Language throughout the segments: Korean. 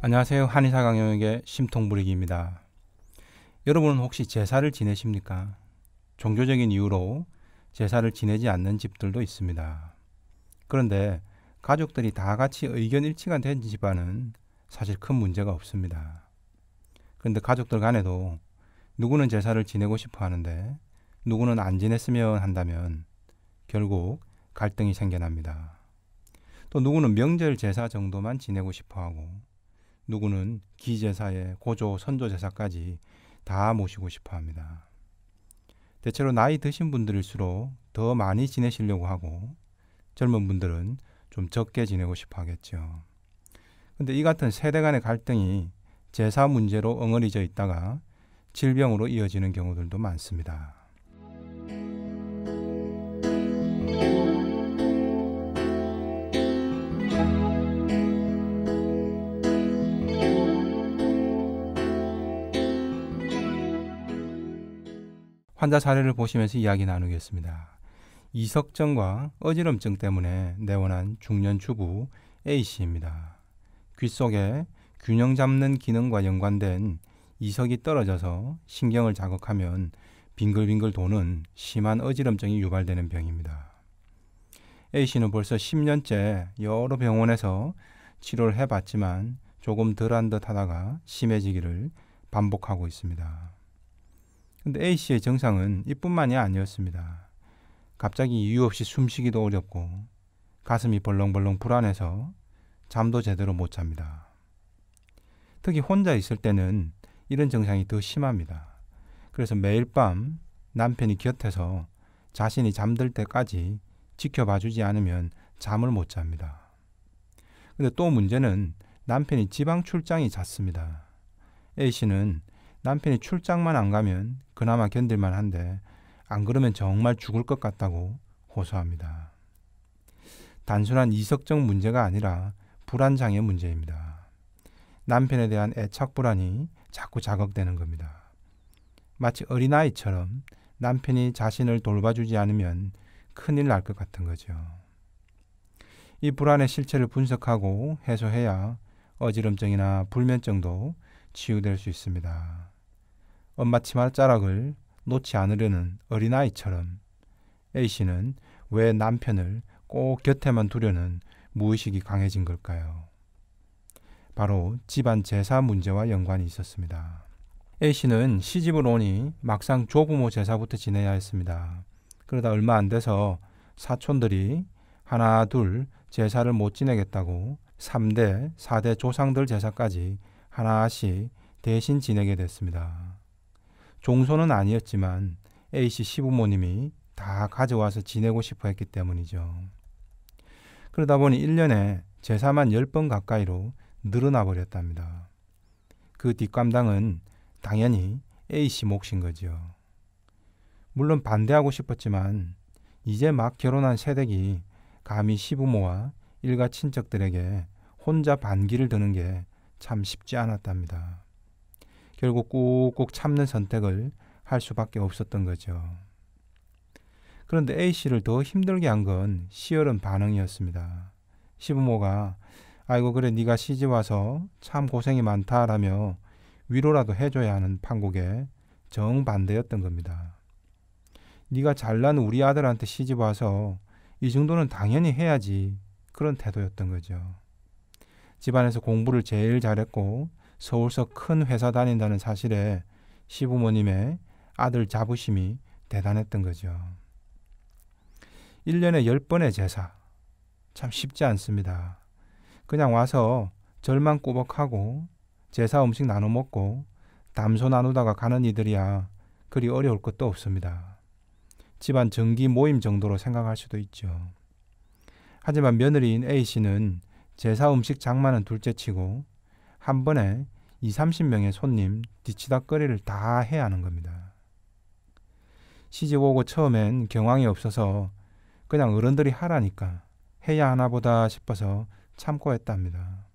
안녕하세요. 한의사 강영욱의 심통부리기입니다. 여러분은 혹시 제사를 지내십니까? 종교적인 이유로 제사를 지내지 않는 집들도 있습니다. 그런데 가족들이 다 같이 의견 일치가 된 집안은 사실 큰 문제가 없습니다. 그런데 가족들 간에도 누구는 제사를 지내고 싶어 하는데 누구는 안 지냈으면 한다면 결국 갈등이 생겨납니다. 또 누구는 명절 제사 정도만 지내고 싶어 하고 누구는 기제사에 고조 선조 제사까지 다 모시고 싶어 합니다. 대체로 나이 드신 분들일수록 더 많이 지내시려고 하고 젊은 분들은 좀 적게 지내고 싶어 하겠죠. 근데 이 같은 세대 간의 갈등이 제사 문제로 엉어리져 있다가 질병으로 이어지는 경우들도 많습니다. 환자 사례를 보시면서 이야기 나누겠습니다. 이석증과 어지럼증 때문에 내원한 중년 주부 A씨입니다. 귀 속에 균형 잡는 기능과 연관된 이석이 떨어져서 신경을 자극하면 빙글빙글 도는 심한 어지럼증이 유발되는 병입니다. A씨는 벌써 10년째 여러 병원에서 치료를 해봤지만 조금 덜한 듯 하다가 심해지기를 반복하고 있습니다. 근데 A씨의 증상은 이뿐만이 아니었습니다. 갑자기 이유 없이 숨쉬기도 어렵고 가슴이 벌렁벌렁 불안해서 잠도 제대로 못 잡니다. 특히 혼자 있을 때는 이런 증상이 더 심합니다. 그래서 매일 밤 남편이 곁에서 자신이 잠들 때까지 지켜봐 주지 않으면 잠을 못 잡니다. 근데 또 문제는 남편이 지방 출장이 잦습니다. A씨는 남편이 출장만 안 가면 그나마 견딜만 한데 안 그러면 정말 죽을 것 같다고 호소합니다. 단순한 이석적 문제가 아니라 불안 장애 문제입니다. 남편에 대한 애착 불안이 자꾸 자극되는 겁니다. 마치 어린아이처럼 남편이 자신을 돌봐주지 않으면 큰일 날 것 같은 거죠. 이 불안의 실체를 분석하고 해소해야 어지럼증이나 불면증도 치유될 수 있습니다. 엄마 치마자락을 놓지 않으려는 어린아이처럼 A씨는 왜 남편을 꼭 곁에만 두려는 무의식이 강해진 걸까요? 바로 집안 제사 문제와 연관이 있었습니다. A씨는 시집을 오니 막상 조부모 제사부터 지내야 했습니다. 그러다 얼마 안 돼서 사촌들이 하나, 둘 제사를 못 지내겠다고 3대, 4대 조상들 제사까지 하나씩 대신 지내게 됐습니다. 종소는 아니었지만 A씨 시부모님이 다 가져와서 지내고 싶어 했기 때문이죠. 그러다 보니 1년에 제사만 10번 가까이로 늘어나 버렸답니다. 그 뒷감당은 당연히 A씨 몫인 거지요. 물론 반대하고 싶었지만 이제 막 결혼한 새댁이 감히 시부모와 일가 친척들에게 혼자 반기를 드는 게 참 쉽지 않았답니다. 결국 꾹꾹 참는 선택을 할 수밖에 없었던 거죠. 그런데 A씨를 더 힘들게 한 건 시열은 반응이었습니다. 시부모가 아이고 그래 네가 시집 와서 참 고생이 많다라며 위로라도 해줘야 하는 판국에 정반대였던 겁니다. 네가 잘난 우리 아들한테 시집 와서 이 정도는 당연히 해야지 그런 태도였던 거죠. 집안에서 공부를 제일 잘했고 서울서 큰 회사 다닌다는 사실에 시부모님의 아들 자부심이 대단했던 거죠. 1년에 10번의 제사. 참 쉽지 않습니다. 그냥 와서 절만 꾸벅하고 제사 음식 나눠 먹고 담소 나누다가 가는 이들이야 그리 어려울 것도 없습니다. 집안 정기 모임 정도로 생각할 수도 있죠. 하지만 며느리인 A씨는 제사 음식 장만은 둘째치고 한 번에 2, 30명의 손님 뒤치다 거리를 다 해야 하는 겁니다. 시집 오고 처음엔 경황이 없어서 그냥 어른들이 하라니까 해야 하나 보다 싶어서 참고했답니다.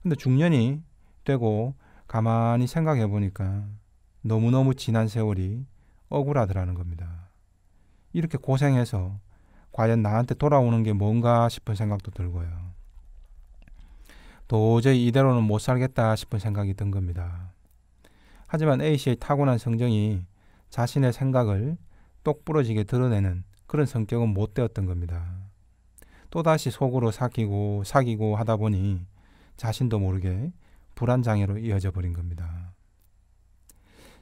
근데 중년이 되고 가만히 생각해 보니까 너무너무 지난 세월이 억울하더라는 겁니다. 이렇게 고생해서 과연 나한테 돌아오는 게 뭔가 싶은 생각도 들고요. 도저히 이대로는 못 살겠다 싶은 생각이 든 겁니다. 하지만 A씨의 타고난 성정이 자신의 생각을 똑부러지게 드러내는 그런 성격은 못 되었던 겁니다. 또다시 속으로 사귀고 사귀고 하다 보니 자신도 모르게 불안장애로 이어져 버린 겁니다.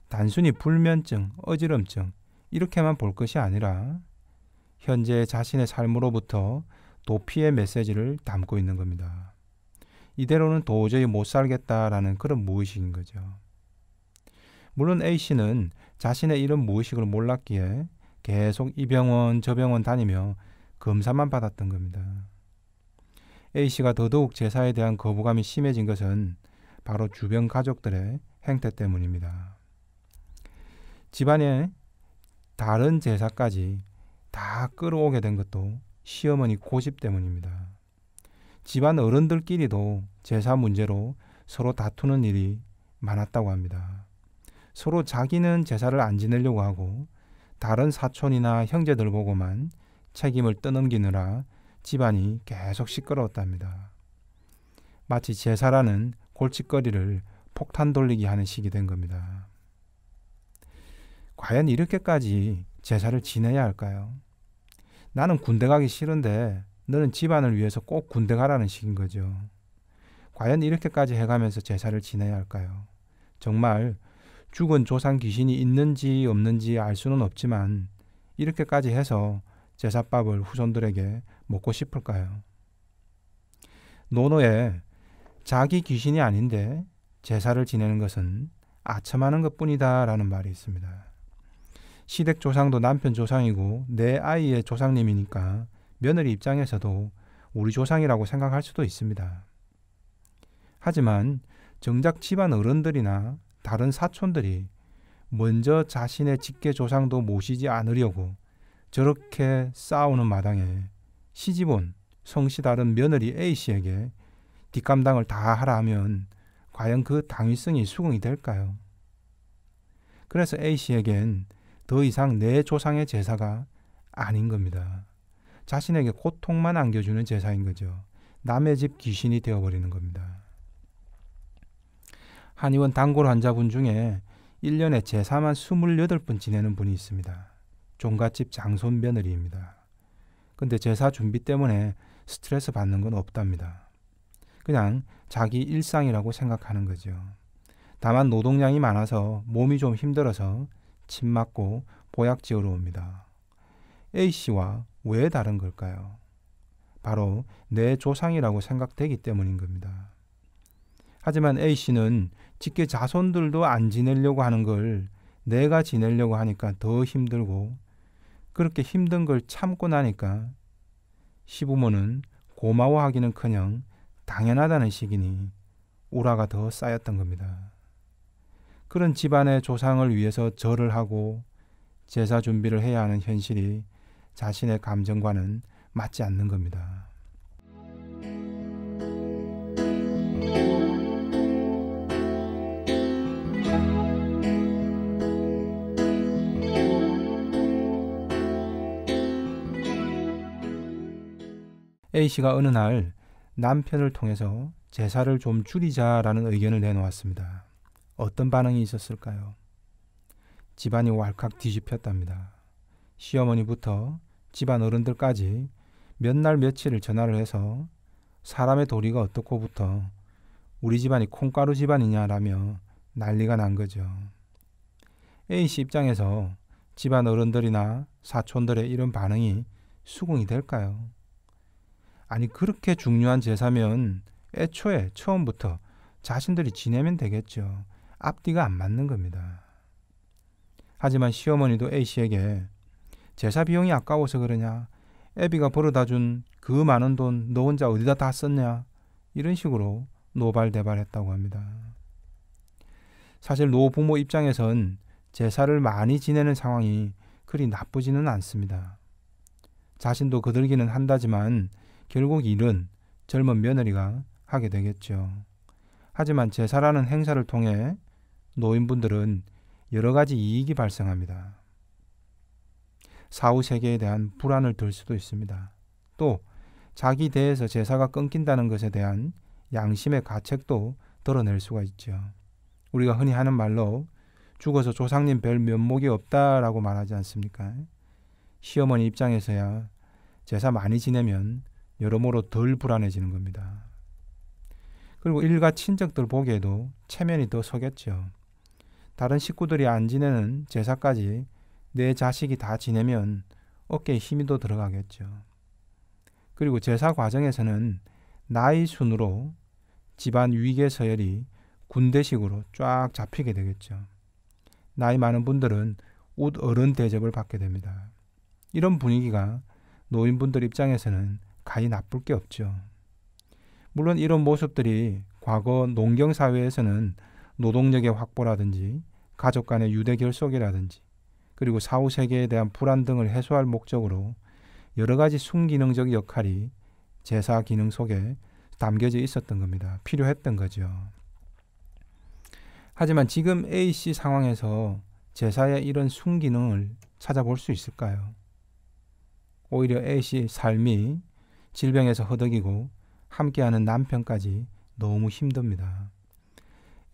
단순히 불면증, 어지럼증, 이렇게만 볼 것이 아니라 현재 자신의 삶으로부터 도피의 메시지를 담고 있는 겁니다. 이대로는 도저히 못 살겠다라는 그런 무의식인 거죠. 물론 A씨는 자신의 이런 무의식을 몰랐기에 계속 이 병원 저 병원 다니며 검사만 받았던 겁니다. A씨가 더더욱 제사에 대한 거부감이 심해진 것은 바로 주변 가족들의 행태 때문입니다. 집안에 다른 제사까지 다 끌어오게 된 것도 시어머니 고집 때문입니다. 집안 어른들끼리도 제사 문제로 서로 다투는 일이 많았다고 합니다. 서로 자기는 제사를 안 지내려고 하고 다른 사촌이나 형제들 보고만 책임을 떠넘기느라 집안이 계속 시끄러웠답니다. 마치 제사라는 골칫거리를 폭탄 돌리기 하는 식이 된 겁니다. 과연 이렇게까지 제사를 지내야 할까요? 나는 군대 가기 싫은데 너는 집안을 위해서 꼭 군대 가라는 식인 거죠. 과연 이렇게까지 해가면서 제사를 지내야 할까요? 정말 죽은 조상 귀신이 있는지 없는지 알 수는 없지만 이렇게까지 해서 제사밥을 후손들에게 먹고 싶을까요? 노노의 자기 귀신이 아닌데 제사를 지내는 것은 아첨하는 것 뿐이다 라는 말이 있습니다. 시댁 조상도 남편 조상이고 내 아이의 조상님이니까 며느리 입장에서도 우리 조상이라고 생각할 수도 있습니다. 하지만 정작 집안 어른들이나 다른 사촌들이 먼저 자신의 직계 조상도 모시지 않으려고 저렇게 싸우는 마당에 시집온 성씨 다른 며느리 A씨에게 뒷감당을 다 하라 하면 과연 그 당위성이 수긍이 될까요? 그래서 A씨에겐 더 이상 내 조상의 제사가 아닌 겁니다. 자신에게 고통만 안겨주는 제사인 거죠. 남의 집 귀신이 되어버리는 겁니다. 한의원 단골 환자분 중에 1년에 제사만 28번 지내는 분이 있습니다. 종갓집 장손 며느리입니다. 근데 제사 준비 때문에 스트레스 받는 건 없답니다. 그냥 자기 일상이라고 생각하는 거죠. 다만 노동량이 많아서 몸이 좀 힘들어서 침 맞고 보약 지으러 옵니다. A씨와 왜 다른 걸까요? 바로 내 조상이라고 생각되기 때문인 겁니다. 하지만 A씨는 직계 자손들도 안 지내려고 하는 걸 내가 지내려고 하니까 더 힘들고 그렇게 힘든 걸 참고 나니까 시부모는 고마워하기는커녕 당연하다는 식이니 우라가 더 쌓였던 겁니다. 그런 집안의 조상을 위해서 절을 하고 제사 준비를 해야 하는 현실이 자신의 감정과는 맞지 않는 겁니다. A씨가 어느 날 남편을 통해서 제사를 좀 줄이자라는 의견을 내놓았습니다. 어떤 반응이 있었을까요? 집안이 왈칵 뒤집혔답니다. 시어머니부터 집안 어른들까지 몇 날 며칠을 전화를 해서 사람의 도리가 어떻고부터 우리 집안이 콩가루 집안이냐라며 난리가 난 거죠. A씨 입장에서 집안 어른들이나 사촌들의 이런 반응이 수긍이 될까요? 아니 그렇게 중요한 제사면 애초에 처음부터 자신들이 지내면 되겠죠. 앞뒤가 안 맞는 겁니다. 하지만 시어머니도 A씨에게 제사 비용이 아까워서 그러냐? 애비가 벌어다 준 그 많은 돈 너 혼자 어디다 다 썼냐? 이런 식으로 노발대발했다고 합니다. 사실 노부모 입장에선 제사를 많이 지내는 상황이 그리 나쁘지는 않습니다. 자신도 그들기는 한다지만 결국 일은 젊은 며느리가 하게 되겠죠. 하지만 제사라는 행사를 통해 노인분들은 여러 가지 이익이 발생합니다. 사후 세계에 대한 불안을 들 수도 있습니다. 또 자기 대에서 제사가 끊긴다는 것에 대한 양심의 가책도 드러낼 수가 있죠. 우리가 흔히 하는 말로 죽어서 조상님 별 면목이 없다라고 말하지 않습니까? 시어머니 입장에서야 제사 많이 지내면 여러모로 덜 불안해지는 겁니다. 그리고 일가 친척들 보기에도 체면이 더 서겠죠. 다른 식구들이 안 지내는 제사까지 내 자식이 다 지내면 어깨에 힘이 더 들어가겠죠. 그리고 제사 과정에서는 나이 순으로 집안 위계 서열이 군대식으로 쫙 잡히게 되겠죠. 나이 많은 분들은 옷 어른 대접을 받게 됩니다. 이런 분위기가 노인분들 입장에서는 가히 나쁠 게 없죠. 물론 이런 모습들이 과거 농경 사회에서는 노동력의 확보라든지 가족 간의 유대 결속이라든지 그리고 사후 세계에 대한 불안 등을 해소할 목적으로 여러 가지 순기능적 역할이 제사 기능 속에 담겨져 있었던 겁니다. 필요했던 거죠. 하지만 지금 A씨 상황에서 제사의 이런 순기능을 찾아볼 수 있을까요? 오히려 A씨 삶이 질병에서 허덕이고 함께하는 남편까지 너무 힘듭니다.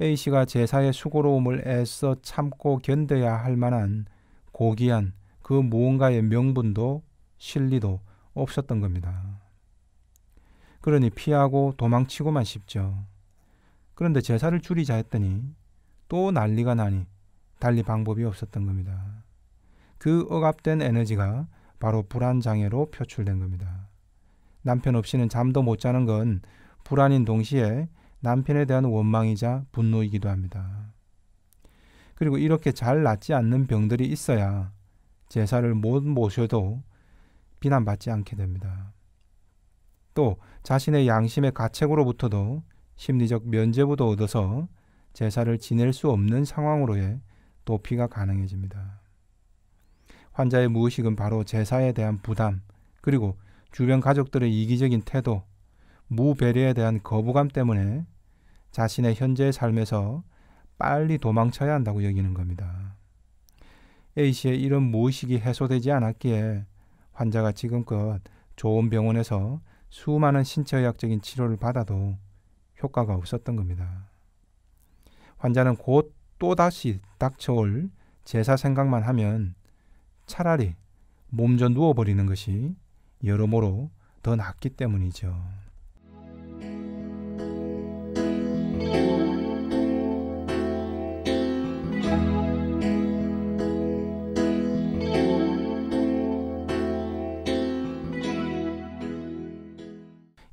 A씨가 제사의 수고로움을 애써 참고 견뎌야 할 만한 고귀한 그 무언가의 명분도 실리도 없었던 겁니다. 그러니 피하고 도망치고만 싶죠. 그런데 제사를 줄이자 했더니 또 난리가 나니 달리 방법이 없었던 겁니다. 그 억압된 에너지가 바로 불안장애로 표출된 겁니다. 남편 없이는 잠도 못 자는 건 불안인 동시에 남편에 대한 원망이자 분노이기도 합니다. 그리고 이렇게 잘 낫지 않는 병들이 있어야 제사를 못 모셔도 비난받지 않게 됩니다. 또 자신의 양심의 가책으로부터도 심리적 면제부도 얻어서 제사를 지낼 수 없는 상황으로의 도피가 가능해집니다. 환자의 무의식은 바로 제사에 대한 부담, 그리고 주변 가족들의 이기적인 태도, 무배려에 대한 거부감 때문에 자신의 현재의 삶에서 빨리 도망쳐야 한다고 여기는 겁니다. A씨의 이런 무의식이 해소되지 않았기에 환자가 지금껏 좋은 병원에서 수많은 신체의학적인 치료를 받아도 효과가 없었던 겁니다. 환자는 곧 또다시 닥쳐올 제사 생각만 하면 차라리 몸져 누워버리는 것이 여러모로 더 낫기 때문이죠.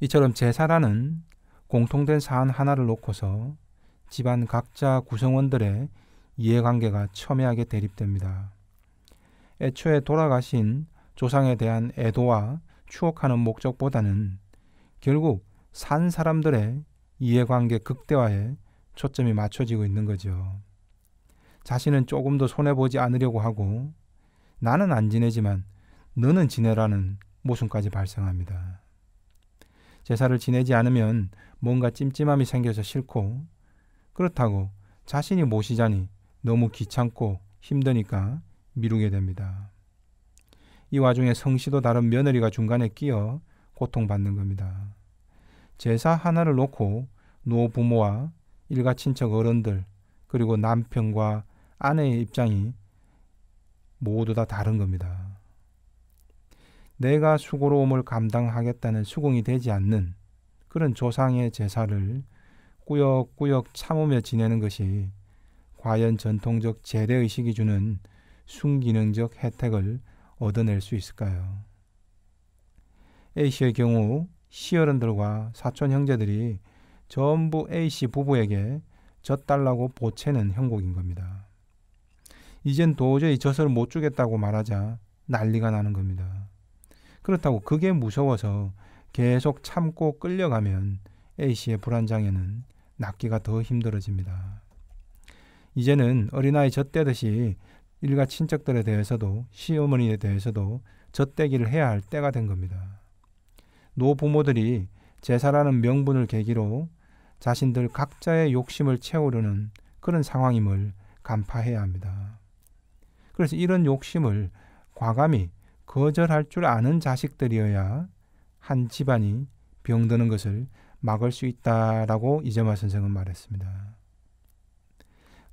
이처럼 제사라는 공통된 사안 하나를 놓고서 집안 각자 구성원들의 이해관계가 첨예하게 대립됩니다. 애초에 돌아가신 조상에 대한 애도와 추억하는 목적보다는 결국 산 사람들의 이해관계 극대화에 초점이 맞춰지고 있는 거죠. 자신은 조금 도 손해보지 않으려고 하고 나는 안 지내지만 너는 지내라는 모순까지 발생합니다. 제사를 지내지 않으면 뭔가 찜찜함이 생겨서 싫고 그렇다고 자신이 모시자니 너무 귀찮고 힘드니까 미루게 됩니다. 이 와중에 성씨도 다른 며느리가 중간에 끼어 고통받는 겁니다. 제사 하나를 놓고 노부모와 일가 친척 어른들 그리고 남편과 아내의 입장이 모두 다 다른 겁니다. 내가 수고로움을 감당하겠다는 수긍이 되지 않는 그런 조상의 제사를 꾸역꾸역 참으며 지내는 것이 과연 전통적 제대의식이 주는 순기능적 혜택을 얻어낼 수 있을까요? A씨의 경우 시어른들과 사촌 형제들이 전부 A씨 부부에게 젖달라고 보채는 형국인 겁니다. 이젠 도저히 젖을 못 주겠다고 말하자 난리가 나는 겁니다. 그렇다고 그게 무서워서 계속 참고 끌려가면 A씨의 불안장애는 낫기가 더 힘들어집니다. 이제는 어린아이 젖대듯이 일가 친척들에 대해서도 시어머니에 대해서도 젖대기를 해야 할 때가 된 겁니다. 노부모들이 제사라는 명분을 계기로 자신들 각자의 욕심을 채우려는 그런 상황임을 간파해야 합니다. 그래서 이런 욕심을 과감히 거절할 줄 아는 자식들이어야 한 집안이 병드는 것을 막을 수 있다라고 이재마 선생은 말했습니다.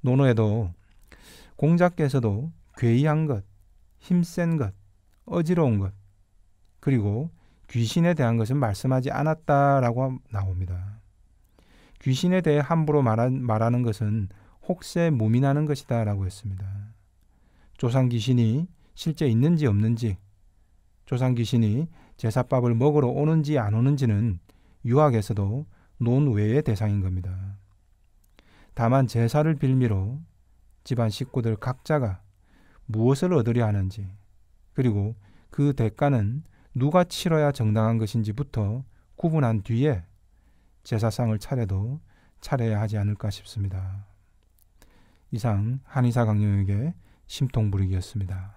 논어에도 공자께서도 괴이한 것, 힘센 것, 어지러운 것, 그리고 귀신에 대한 것은 말씀하지 않았다라고 나옵니다. 귀신에 대해 함부로 말하는 것은 혹세 무민하는 것이다라고 했습니다. 조상 귀신이 실제 있는지 없는지, 조상 귀신이 제사밥을 먹으러 오는지 안 오는지는 유학에서도 논외의 대상인 겁니다. 다만 제사를 빌미로 집안 식구들 각자가 무엇을 얻으려 하는지 그리고 그 대가는 누가 치러야 정당한 것인지부터 구분한 뒤에 제사상을 차려도 차려야 하지 않을까 싶습니다. 이상 한의사 강령에게 심통 부리기였습니다.